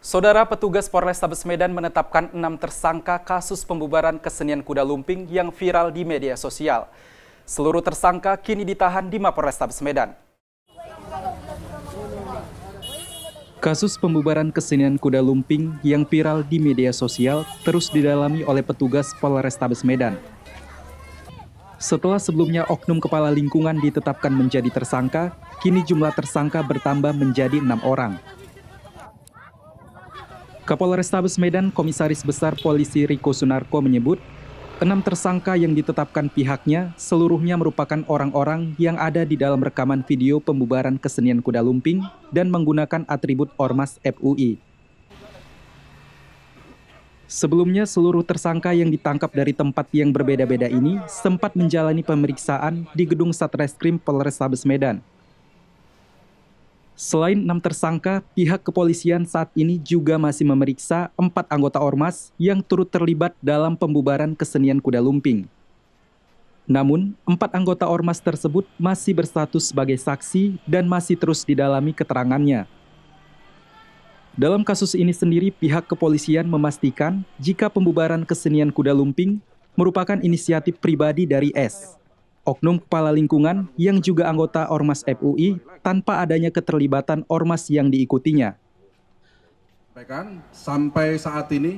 Saudara petugas Polrestabes Medan menetapkan enam tersangka kasus pembubaran kesenian kuda lumping yang viral di media sosial. Seluruh tersangka kini ditahan di Mapol Restabes Medan. Kasus pembubaran kesenian kuda lumping yang viral di media sosial terus didalami oleh petugas Polrestabes Medan. Setelah sebelumnya oknum kepala lingkungan ditetapkan menjadi tersangka, kini jumlah tersangka bertambah menjadi enam orang. Kapolres Tabes Medan Komisaris Besar Polisi Riko Sunarko menyebut, enam tersangka yang ditetapkan pihaknya seluruhnya merupakan orang-orang yang ada di dalam rekaman video pembubaran kesenian kuda lumping dan menggunakan atribut Ormas FUI. Sebelumnya seluruh tersangka yang ditangkap dari tempat yang berbeda-beda ini sempat menjalani pemeriksaan di gedung Satreskrim Polres Polrestabes Medan. Selain enam tersangka, pihak kepolisian saat ini juga masih memeriksa empat anggota ormas yang turut terlibat dalam pembubaran kesenian kuda lumping. Namun, empat anggota ormas tersebut masih berstatus sebagai saksi dan masih terus didalami keterangannya. Dalam kasus ini sendiri, pihak kepolisian memastikan jika pembubaran kesenian kuda lumping merupakan inisiatif pribadi dari S. Oknum Kepala Lingkungan yang juga anggota Ormas FUI tanpa adanya keterlibatan Ormas yang diikutinya. Sampai saat ini,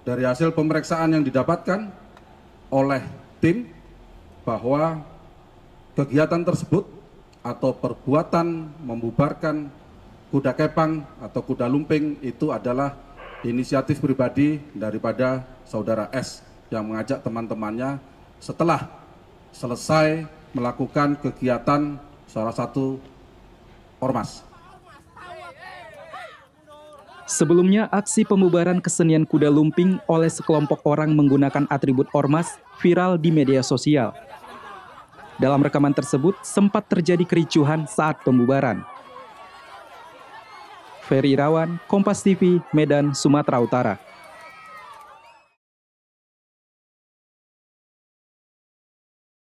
dari hasil pemeriksaan yang didapatkan oleh tim bahwa kegiatan tersebut atau perbuatan membubarkan kuda kepang atau kuda lumping itu adalah inisiatif pribadi daripada saudara S yang mengajak teman-temannya setelah selesai melakukan kegiatan salah satu ormas. Sebelumnya, aksi pembubaran kesenian kuda lumping oleh sekelompok orang menggunakan atribut ormas viral di media sosial. Dalam rekaman tersebut, sempat terjadi kericuhan saat pembubaran. Ferry Irawan, Kompas TV, Medan, Sumatera Utara.